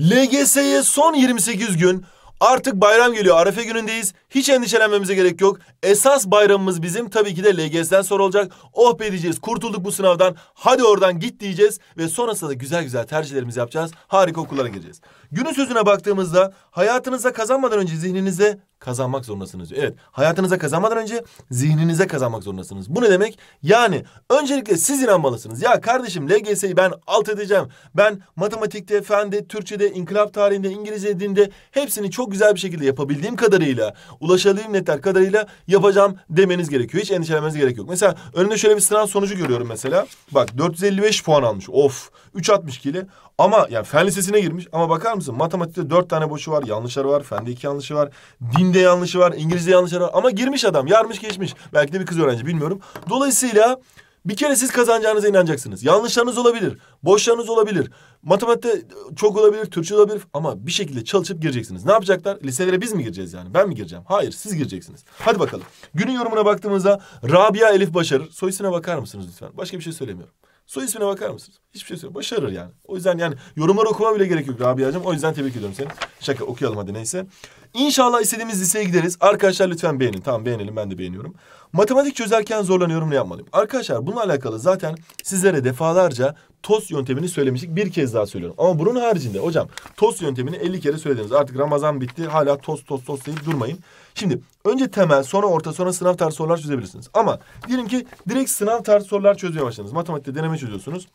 LGS'ye son 28 gün. Artık bayram geliyor. Arefe günündeyiz. Hiç endişelenmemize gerek yok. Esas bayramımız bizim tabii ki de LGS'den sonra olacak. Oh be diyeceğiz. Kurtulduk bu sınavdan. Hadi oradan git diyeceğiz. Ve sonrasında da güzel güzel tercihlerimizi yapacağız. Harika okullara gireceğiz. Günün sözüne baktığımızda hayatınıza kazanmadan önce zihninizde kazanmak zorundasınız. Evet hayatınıza kazanmadan önce zihninize kazanmak zorundasınız. Bu ne demek? Yani öncelikle siz inanmalısınız. Ya kardeşim LGS'yi ben alt edeceğim. Ben matematikte, fende, Türkçe'de, inkılap tarihinde, İngilizce dilinde hepsini çok güzel bir şekilde yapabildiğim kadarıyla, ulaşabildiğim netler kadarıyla yapacağım demeniz gerekiyor. Hiç endişelenmeniz gerek yok. Mesela önünde şöyle bir sınav sonucu görüyorum mesela. Bak 455 puan almış. Of 362 ile ama yani fen lisesine girmiş ama bakar mısın matematikte dört tane boşu var, yanlışları var, fende iki yanlışı var, dinde yanlışı var, İngilizce yanlışları var. Ama girmiş adam, yarmış geçmiş. Belki de bir kız öğrenci bilmiyorum. Dolayısıyla bir kere siz kazanacağınıza inanacaksınız. Yanlışlarınız olabilir, boşlarınız olabilir. Matematikte çok olabilir, Türkçe olabilir ama bir şekilde çalışıp gireceksiniz. Ne yapacaklar? Liselere biz mi gireceğiz yani? Ben mi gireceğim? Hayır, siz gireceksiniz. Hadi bakalım. Günün yorumuna baktığımızda Rabia Elif Başarır. Soyisine bakar mısınız lütfen? Başka bir şey söylemiyorum. Soy ismine bakar mısınız? Hiçbir şey söyle. Başarır yani. O yüzden yani yorumlar okuma bile gerek yok Rabia'cığım. O yüzden tebrik ediyorum seni. Şaka okuyalım hadi neyse. İnşallah istediğimiz liseye gideriz. Arkadaşlar lütfen beğenin. Tamam beğenelim ben de beğeniyorum. Matematik çözerken zorlanıyorum ne yapmalıyım? Arkadaşlar bununla alakalı zaten sizlere defalarca TOS yöntemini söylemiştik. Bir kez daha söylüyorum. Ama bunun haricinde hocam TOS yöntemini 50 kere söylediniz. Artık Ramazan bitti. Hala TOS TOS TOS deyip durmayın. Şimdi önce temel, sonra orta, sonra sınav tarzı sorular çözebilirsiniz. Ama diyelim ki direkt sınav tarzı sorular çözmeye başladınız. Matematikte deneme çözüyorsunuz.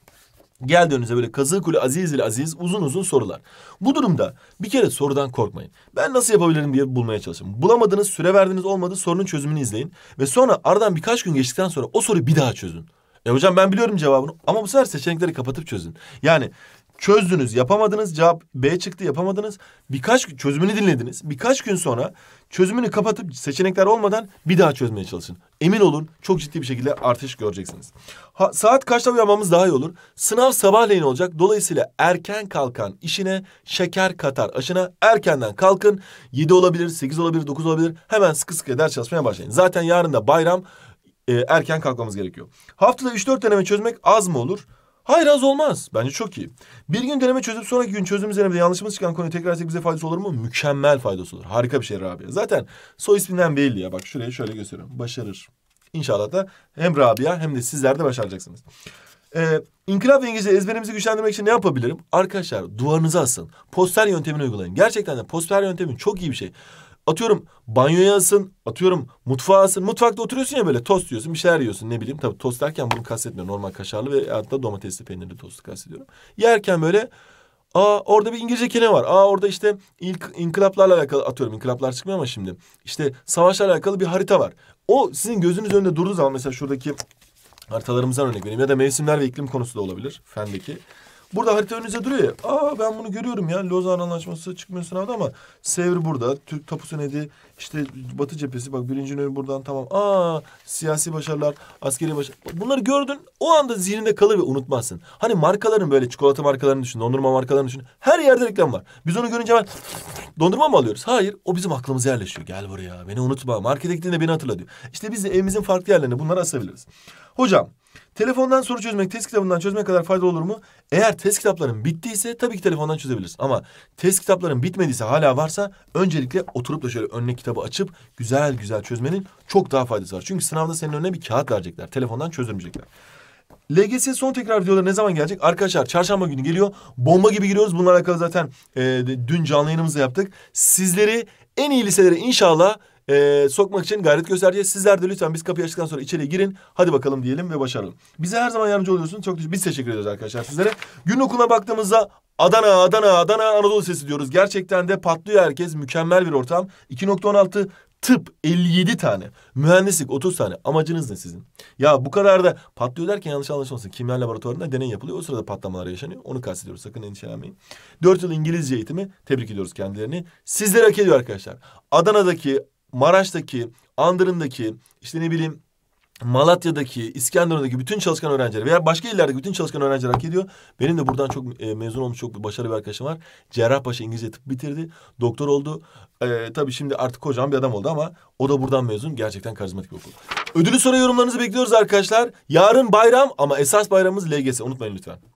Geldi önünüze böyle kazıkul aziz ile aziz uzun uzun sorular. Bu durumda bir kere sorudan korkmayın. Ben nasıl yapabilirim diye bulmaya çalışın. Bulamadınız, süre verdiniz olmadı sorunun çözümünü izleyin. Ve sonra aradan birkaç gün geçtikten sonra o soruyu bir daha çözün. E hocam ben biliyorum cevabını ama bu sefer seçenekleri kapatıp çözün. Yani Çözdünüz, yapamadınız. Cevap B çıktı, yapamadınız. Birkaç gün çözümünü dinlediniz. Birkaç gün sonra çözümünü kapatıp seçenekler olmadan bir daha çözmeye çalışın. Emin olun çok ciddi bir şekilde artış göreceksiniz. Ha, saat kaçta uyanmamız daha iyi olur? Sınav sabahleyin olacak. Dolayısıyla erken kalkan işine şeker katar aşına. Erkenden kalkın. 7 olabilir, 8 olabilir, 9 olabilir. Hemen sıkı sıkı ders çalışmaya başlayın. Zaten yarın da bayram e, erken kalkmamız gerekiyor. Haftada üç dört deneme çözmek az mı olur? Hayır az olmaz. Bence çok iyi. Bir gün deneme çözüp sonraki gün çözüm üzerine de yanlışımız çıkan konuyu tekrar etsek bize faydası olur mu? Mükemmel faydası olur. Harika bir şey Rabia. Zaten soy isminden belli ya. Bak şuraya şöyle gösteriyorum. Başarır. İnşallah da hem Rabia hem de sizler de başaracaksınız. Ee, inkılap ve İngilizce ezberimizi güçlendirmek için ne yapabilirim? Arkadaşlar duvarınıza asın. Poster yöntemini uygulayın. Gerçekten de poster yöntemi çok iyi bir şey atıyorum banyoya asın, atıyorum mutfağa asın. Mutfakta oturuyorsun ya böyle tost yiyorsun, bir şeyler yiyorsun ne bileyim. Tabii tost derken bunu kastetmiyorum. Normal kaşarlı ve hatta domatesli peynirli tostu kastediyorum. Yerken böyle Aa orada bir İngilizce kelime var. Aa orada işte ilk inkılaplarla alakalı atıyorum inkılaplar çıkmıyor ama şimdi. işte savaşlarla alakalı bir harita var. O sizin gözünüz önünde durduğu zaman mesela şuradaki haritalarımızdan örnek vereyim ya da mevsimler ve iklim konusu da olabilir fendeki. Burada harita önünüze duruyor ya. Aa ben bunu görüyorum ya. Lozan Anlaşması çıkmıyor sınavda ama Sevr burada. Türk tapusu neydi? İşte Batı cephesi. Bak birinci nöbet buradan tamam. Aa siyasi başarılar, askeri başarılar. Bunları gördün. O anda zihninde kalır ve unutmazsın. Hani markaların böyle çikolata markalarını düşün. Dondurma markalarını düşün. Her yerde reklam var. Biz onu görünce hemen dondurma mı alıyoruz? Hayır. O bizim aklımıza yerleşiyor. Gel buraya. Beni unutma. Markete gittiğinde beni hatırla diyor. İşte biz de evimizin farklı yerlerine bunları asabiliriz. Hocam telefondan soru çözmek test kitabından çözmek kadar faydalı olur mu? Eğer test kitapların bittiyse tabii ki telefondan çözebiliriz. Ama test kitapların bitmediyse hala varsa öncelikle oturup da şöyle önüne kitabı açıp güzel güzel çözmenin çok daha faydası var. Çünkü sınavda senin önüne bir kağıt verecekler. Telefondan çözülmeyecekler. LGS son tekrar videoları ne zaman gelecek? Arkadaşlar çarşamba günü geliyor. Bomba gibi giriyoruz. Bununla alakalı zaten e, dün canlı yayınımızı yaptık. Sizleri en iyi liselere inşallah e, sokmak için gayret göstereceğiz. Sizler de lütfen biz kapıyı açtıktan sonra içeri girin. Hadi bakalım diyelim ve başaralım. Bize her zaman yardımcı oluyorsunuz. Çok biz teşekkür ediyoruz arkadaşlar sizlere. Gün okuluna baktığımızda Adana, Adana, Adana Anadolu Sesi diyoruz. Gerçekten de patlıyor herkes. Mükemmel bir ortam. 2.16 tıp 57 tane, mühendislik 30 tane. Amacınız ne sizin? Ya bu kadar da patlıyor derken yanlış anlaşılmasın. Kimya laboratuvarında deney yapılıyor. O sırada patlamalar yaşanıyor. Onu kastediyoruz. Sakın endişelenmeyin. 4 yıl İngilizce eğitimi tebrik ediyoruz kendilerini. Sizleri hak ediyor arkadaşlar. Adana'daki Maraş'taki, Andırın'daki, işte ne bileyim Malatya'daki, İskenderun'daki bütün çalışkan öğrenciler veya başka illerdeki bütün çalışkan öğrenciler hak ediyor. Benim de buradan çok e, mezun olmuş çok başarılı bir arkadaşım var. Cerrahpaşa İngilizce tıp bitirdi. Doktor oldu. E, tabii şimdi artık kocaman bir adam oldu ama o da buradan mezun. Gerçekten karizmatik bir okul. Ödülü soru yorumlarınızı bekliyoruz arkadaşlar. Yarın bayram ama esas bayramımız LGS. Unutmayın lütfen.